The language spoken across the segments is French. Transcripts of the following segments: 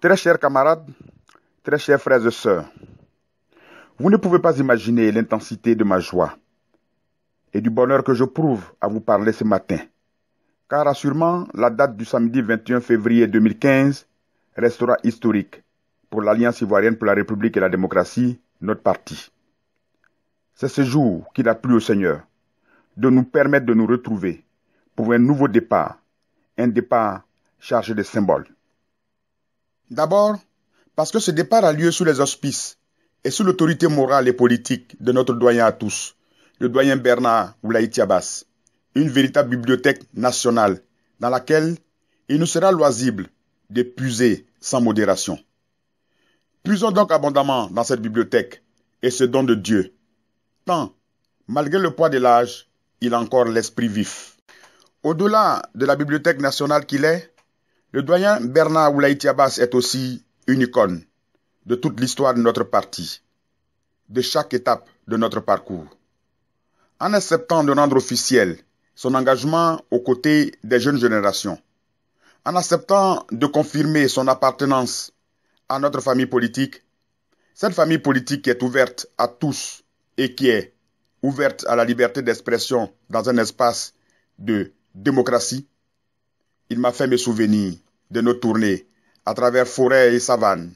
Très chers camarades, très chers frères et sœurs, vous ne pouvez pas imaginer l'intensité de ma joie et du bonheur que je prouve à vous parler ce matin, car assurément la date du samedi 21 février 2015 restera historique pour l'Alliance ivoirienne pour la République et la démocratie, notre parti. C'est ce jour qu'il a plu au Seigneur de nous permettre de nous retrouver pour un nouveau départ, un départ chargé de symboles. D'abord, parce que ce départ a lieu sous les auspices et sous l'autorité morale et politique de notre doyen à tous, le doyen Bernard Abbas, une véritable bibliothèque nationale dans laquelle il nous sera loisible de puiser sans modération. Puisons donc abondamment dans cette bibliothèque et ce don de Dieu, tant, malgré le poids de l'âge, il a encore l'esprit vif. Au-delà de la bibliothèque nationale qu'il est, le doyen Bernard Abbas est aussi une icône de toute l'histoire de notre parti, de chaque étape de notre parcours. En acceptant de rendre officiel son engagement aux côtés des jeunes générations, en acceptant de confirmer son appartenance à notre famille politique, cette famille politique qui est ouverte à tous et qui est ouverte à la liberté d'expression dans un espace de démocratie, il m'a fait me souvenir de nos tournées à travers forêts et savanes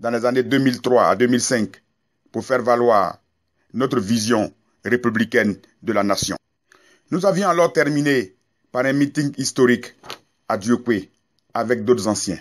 dans les années 2003 à 2005 pour faire valoir notre vision républicaine de la nation. Nous avions alors terminé par un meeting historique à Diokwe avec d'autres anciens.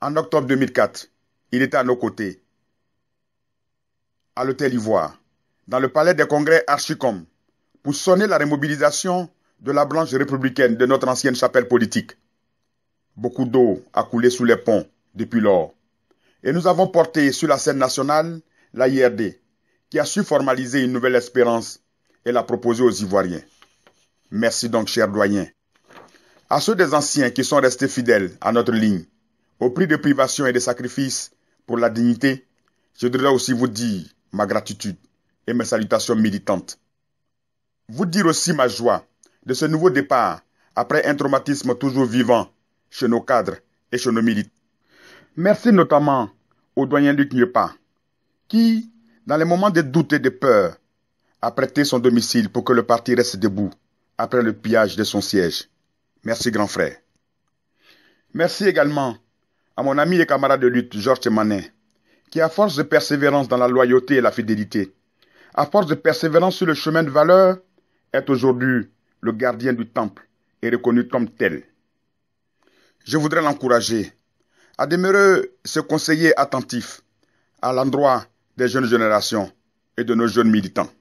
En octobre 2004, il était à nos côtés, à l'hôtel Ivoire, dans le palais des congrès Archicom, pour sonner la remobilisation de la branche républicaine de notre ancienne chapelle politique. Beaucoup d'eau a coulé sous les ponts depuis lors. Et nous avons porté sur la scène nationale la l'AIRD, qui a su formaliser une nouvelle espérance et la proposer aux Ivoiriens. Merci donc, chers doyens. À ceux des anciens qui sont restés fidèles à notre ligne, au prix de privations et de sacrifices pour la dignité, je voudrais aussi vous dire ma gratitude et mes salutations militantes. Vous dire aussi ma joie de ce nouveau départ après un traumatisme toujours vivant chez nos cadres et chez nos militaires. Merci notamment au doyen Luc Nyepa qui, dans les moments de doute et de peur, a prêté son domicile pour que le parti reste debout après le pillage de son siège. Merci grand frère. Merci également à mon ami et camarade de lutte Georges Manet, qui à force de persévérance dans la loyauté et la fidélité, à force de persévérance sur le chemin de valeur, est aujourd'hui le gardien du temple et reconnu comme tel je voudrais l'encourager à demeurer ce conseiller attentif à l'endroit des jeunes générations et de nos jeunes militants.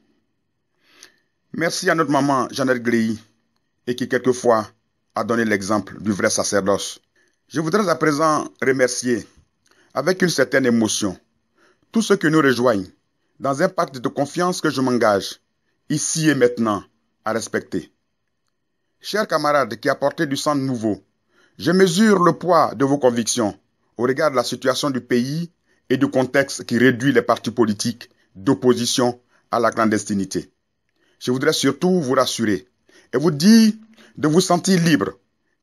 Merci à notre maman Jeannette Gréy et qui quelquefois a donné l'exemple du vrai sacerdoce. Je voudrais à présent remercier avec une certaine émotion tous ceux qui nous rejoignent dans un pacte de confiance que je m'engage ici et maintenant à respecter. Chers camarades qui apportez du sang nouveau je mesure le poids de vos convictions au regard de la situation du pays et du contexte qui réduit les partis politiques d'opposition à la clandestinité. Je voudrais surtout vous rassurer et vous dire de vous sentir libre,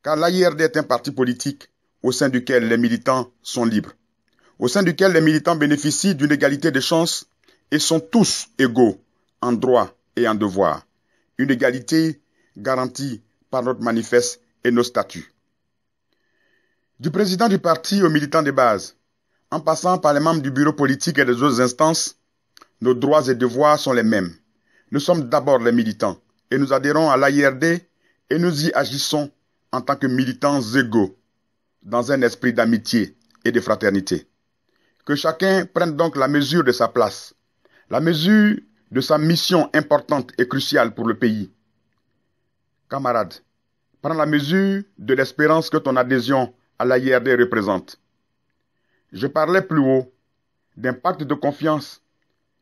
car l'AIRD est un parti politique au sein duquel les militants sont libres, au sein duquel les militants bénéficient d'une égalité de chances et sont tous égaux en droit et en devoir, une égalité garantie par notre manifeste et nos statuts. Du président du parti aux militants de base, en passant par les membres du bureau politique et des autres instances, nos droits et devoirs sont les mêmes. Nous sommes d'abord les militants et nous adhérons à l'AIRD et nous y agissons en tant que militants égaux, dans un esprit d'amitié et de fraternité. Que chacun prenne donc la mesure de sa place, la mesure de sa mission importante et cruciale pour le pays. Camarades, prends la mesure de l'espérance que ton adhésion à la représente. Je parlais plus haut d'un pacte de confiance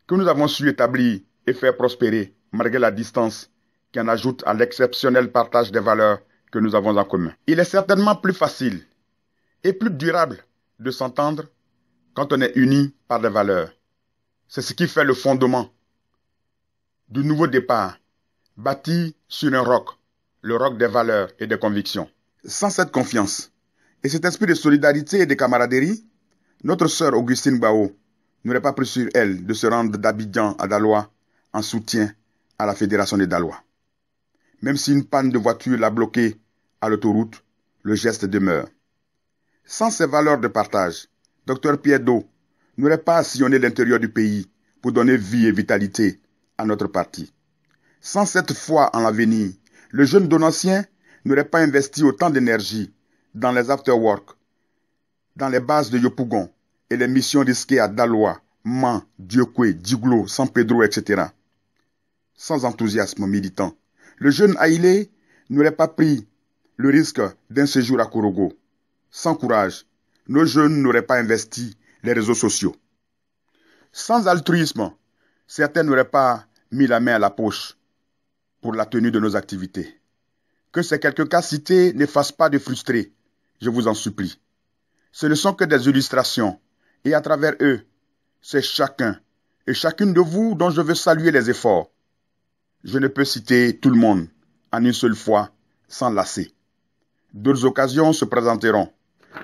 que nous avons su établir et faire prospérer malgré la distance qui en ajoute à l'exceptionnel partage des valeurs que nous avons en commun. Il est certainement plus facile et plus durable de s'entendre quand on est uni par des valeurs. C'est ce qui fait le fondement du nouveau départ, bâti sur un roc, le roc des valeurs et des convictions. Sans cette confiance, et cet esprit de solidarité et de camaraderie, notre sœur Augustine Bao n'aurait pas pris sur elle de se rendre d'Abidjan à Dalois en soutien à la Fédération des Dalois. Même si une panne de voiture l'a bloquée à l'autoroute, le geste demeure. Sans ces valeurs de partage, Dr Pierre n'aurait pas sillonné l'intérieur du pays pour donner vie et vitalité à notre parti. Sans cette foi en l'avenir, le jeune Donatien n'aurait pas investi autant d'énergie dans les afterwork, dans les bases de Yopougon et les missions risquées à Daloa, Man, Diokwe, Diglo, San Pedro, etc. Sans enthousiasme militant, le jeune Haïlé n'aurait pas pris le risque d'un séjour à Korogo. Sans courage, nos jeunes n'auraient pas investi les réseaux sociaux. Sans altruisme, certains n'auraient pas mis la main à la poche pour la tenue de nos activités. Que ces quelques cas cités ne fassent pas de frustrés je vous en supplie. Ce ne sont que des illustrations, et à travers eux, c'est chacun et chacune de vous dont je veux saluer les efforts. Je ne peux citer tout le monde en une seule fois sans lasser. D'autres occasions se présenteront.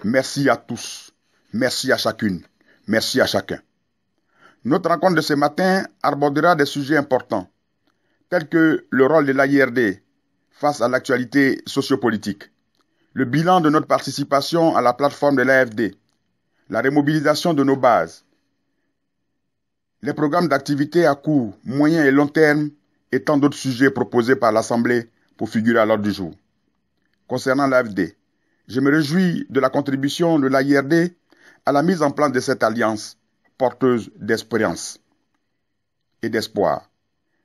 Merci à tous. Merci à chacune. Merci à chacun. Notre rencontre de ce matin abordera des sujets importants, tels que le rôle de l'AIRD face à l'actualité sociopolitique, le bilan de notre participation à la plateforme de l'AFD, la remobilisation de nos bases, les programmes d'activité à court, moyen et long terme et tant d'autres sujets proposés par l'Assemblée pour figurer à l'ordre du jour. Concernant l'AFD, je me réjouis de la contribution de l'AIRD à la mise en place de cette alliance porteuse d'expérience et d'espoir.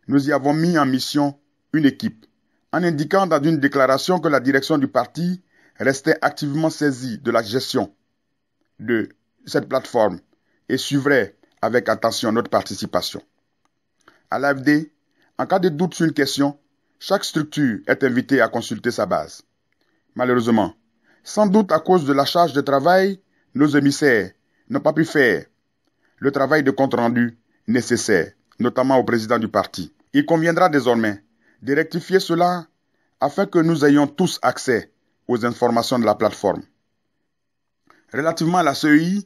Nous y avons mis en mission une équipe en indiquant dans une déclaration que la direction du parti restaient activement saisis de la gestion de cette plateforme et suivrait avec attention notre participation. À l'AFD, en cas de doute sur une question, chaque structure est invitée à consulter sa base. Malheureusement, sans doute à cause de la charge de travail, nos émissaires n'ont pas pu faire le travail de compte-rendu nécessaire, notamment au président du parti. Il conviendra désormais de rectifier cela afin que nous ayons tous accès aux informations de la plateforme. Relativement à la CEI,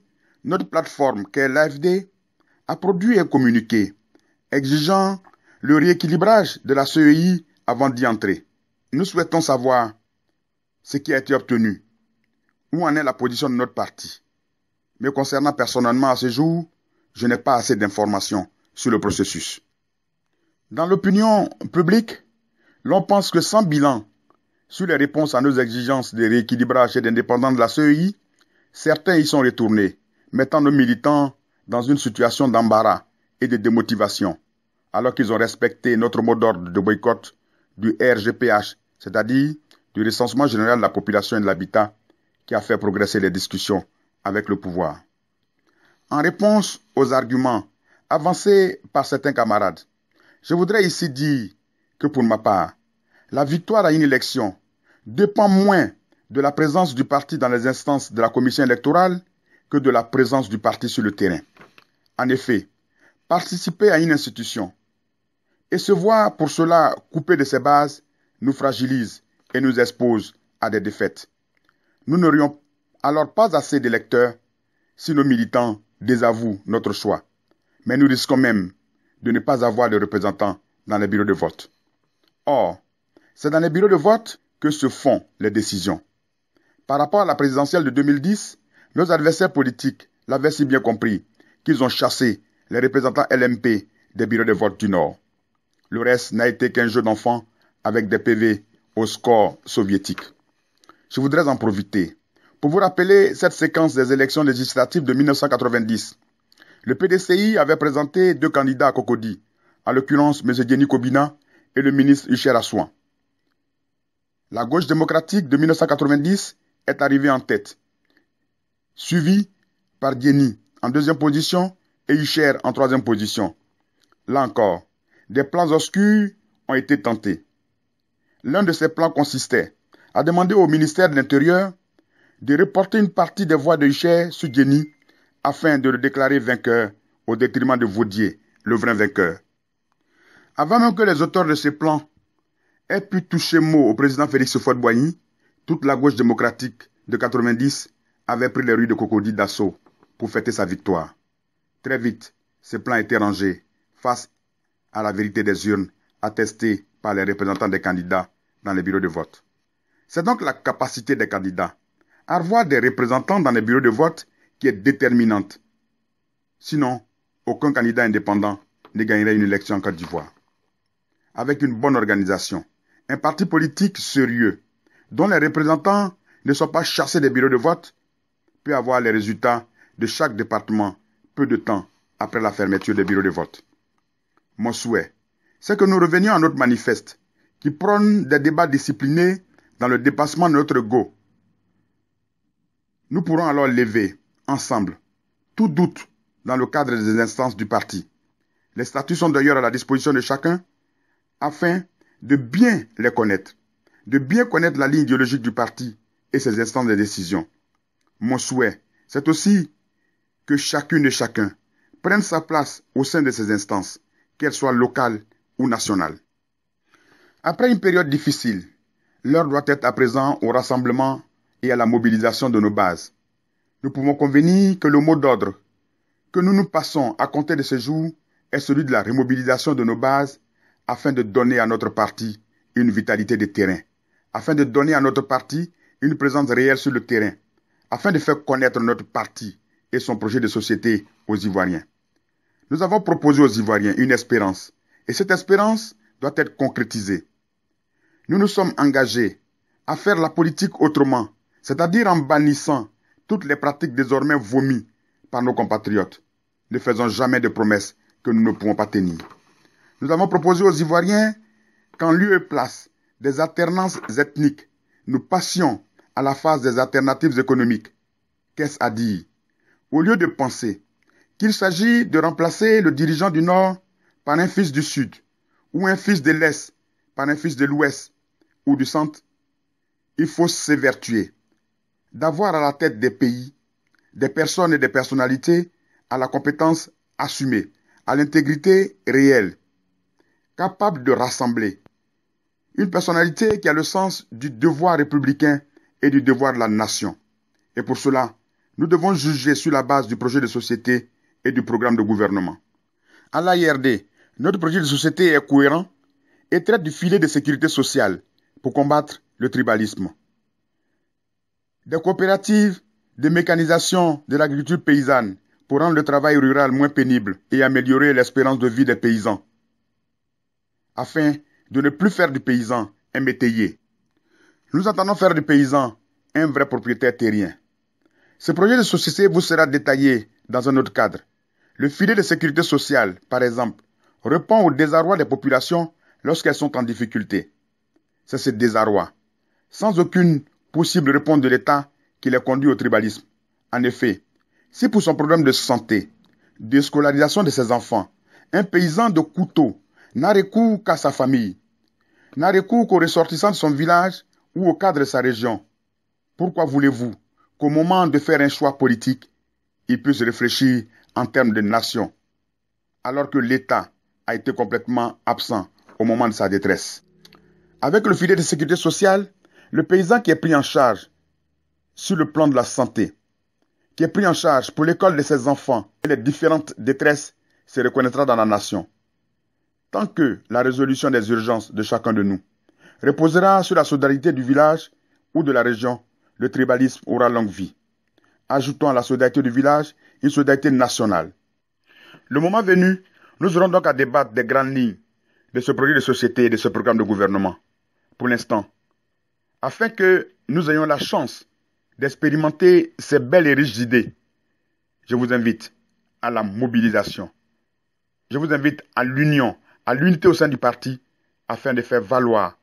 notre plateforme, qu'est l'AFD, a produit un communiqué exigeant le rééquilibrage de la CEI avant d'y entrer. Nous souhaitons savoir ce qui a été obtenu, où en est la position de notre parti. Mais concernant personnellement à ce jour, je n'ai pas assez d'informations sur le processus. Dans l'opinion publique, l'on pense que sans bilan sur les réponses à nos exigences de rééquilibrage et d'indépendance de la CEI, certains y sont retournés, mettant nos militants dans une situation d'embarras et de démotivation, alors qu'ils ont respecté notre mot d'ordre de boycott du RGPH, c'est-à-dire du recensement général de la population et de l'habitat, qui a fait progresser les discussions avec le pouvoir. En réponse aux arguments avancés par certains camarades, je voudrais ici dire que pour ma part, la victoire à une élection dépend moins de la présence du parti dans les instances de la commission électorale que de la présence du parti sur le terrain. En effet, participer à une institution et se voir pour cela coupé de ses bases nous fragilise et nous expose à des défaites. Nous n'aurions alors pas assez d'électeurs si nos militants désavouent notre choix, mais nous risquons même de ne pas avoir de représentants dans les bureaux de vote. Or, c'est dans les bureaux de vote que se font les décisions. Par rapport à la présidentielle de 2010, nos adversaires politiques l'avaient si bien compris qu'ils ont chassé les représentants LMP des bureaux de vote du Nord. Le reste n'a été qu'un jeu d'enfant avec des PV au score soviétique. Je voudrais en profiter pour vous rappeler cette séquence des élections législatives de 1990. Le PDCI avait présenté deux candidats à Cocody, en l'occurrence M. Denis Kobina et le ministre Huchère Assouan. La gauche démocratique de 1990 est arrivée en tête, suivie par Dieny en deuxième position et Huchère en troisième position. Là encore, des plans obscurs ont été tentés. L'un de ces plans consistait à demander au ministère de l'Intérieur de reporter une partie des voix de Hucher sur Dieny afin de le déclarer vainqueur au détriment de Vaudier, le vrai vainqueur. Avant même que les auteurs de ces plans ait pu toucher mot au président Félix Fouad-Boigny, toute la gauche démocratique de 90 avait pris les rues de Cocody d'assaut pour fêter sa victoire. Très vite, ce plan était rangé face à la vérité des urnes attestées par les représentants des candidats dans les bureaux de vote. C'est donc la capacité des candidats à avoir des représentants dans les bureaux de vote qui est déterminante. Sinon, aucun candidat indépendant ne gagnerait une élection en Côte d'Ivoire. Avec une bonne organisation, un parti politique sérieux, dont les représentants ne soient pas chassés des bureaux de vote, peut avoir les résultats de chaque département peu de temps après la fermeture des bureaux de vote. Mon souhait, c'est que nous revenions à notre manifeste, qui prône des débats disciplinés dans le dépassement de notre go. Nous pourrons alors lever, ensemble, tout doute dans le cadre des instances du parti. Les statuts sont d'ailleurs à la disposition de chacun afin de bien les connaître, de bien connaître la ligne idéologique du parti et ses instances de décision. Mon souhait, c'est aussi que chacune et chacun prenne sa place au sein de ces instances, qu'elles soient locales ou nationales. Après une période difficile, l'heure doit être à présent au rassemblement et à la mobilisation de nos bases. Nous pouvons convenir que le mot d'ordre que nous nous passons à compter de ce jour est celui de la remobilisation de nos bases afin de donner à notre parti une vitalité de terrain, afin de donner à notre parti une présence réelle sur le terrain, afin de faire connaître notre parti et son projet de société aux Ivoiriens. Nous avons proposé aux Ivoiriens une espérance, et cette espérance doit être concrétisée. Nous nous sommes engagés à faire la politique autrement, c'est-à-dire en bannissant toutes les pratiques désormais vomies par nos compatriotes. Ne faisons jamais de promesses que nous ne pouvons pas tenir. Nous avons proposé aux Ivoiriens qu'en lieu et place des alternances ethniques, nous passions à la phase des alternatives économiques. Qu'est-ce à dire Au lieu de penser qu'il s'agit de remplacer le dirigeant du Nord par un fils du Sud, ou un fils de l'Est par un fils de l'Ouest ou du Centre, il faut s'évertuer d'avoir à la tête des pays des personnes et des personnalités à la compétence assumée, à l'intégrité réelle, capable de rassembler. Une personnalité qui a le sens du devoir républicain et du devoir de la nation. Et pour cela, nous devons juger sur la base du projet de société et du programme de gouvernement. À l'AIRD, notre projet de société est cohérent et traite du filet de sécurité sociale pour combattre le tribalisme. Des coopératives de mécanisation de l'agriculture paysanne pour rendre le travail rural moins pénible et améliorer l'espérance de vie des paysans afin de ne plus faire du paysan un métayer. Nous entendons faire du paysan un vrai propriétaire terrien. Ce projet de société vous sera détaillé dans un autre cadre. Le filet de sécurité sociale, par exemple, répond au désarroi des populations lorsqu'elles sont en difficulté. C'est ce désarroi, sans aucune possible réponse de l'État, qui les conduit au tribalisme. En effet, si pour son problème de santé, de scolarisation de ses enfants, un paysan de couteau n'a recours qu'à sa famille, n'a recours qu'aux ressortissants de son village ou au cadre de sa région. Pourquoi voulez-vous qu'au moment de faire un choix politique, il puisse réfléchir en termes de nation, alors que l'État a été complètement absent au moment de sa détresse Avec le filet de sécurité sociale, le paysan qui est pris en charge sur le plan de la santé, qui est pris en charge pour l'école de ses enfants et les différentes détresses, se reconnaîtra dans la nation tant que la résolution des urgences de chacun de nous reposera sur la solidarité du village ou de la région, le tribalisme aura longue vie. Ajoutons à la solidarité du village une solidarité nationale. Le moment venu, nous aurons donc à débattre des grandes lignes de ce projet de société et de ce programme de gouvernement. Pour l'instant, afin que nous ayons la chance d'expérimenter ces belles et riches idées, je vous invite à la mobilisation. Je vous invite à l'union, à l'unité au sein du parti afin de faire valoir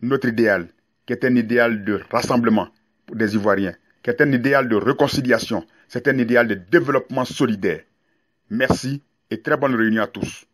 notre idéal, qui est un idéal de rassemblement pour des Ivoiriens, qui est un idéal de réconciliation, c'est un idéal de développement solidaire. Merci et très bonne réunion à tous.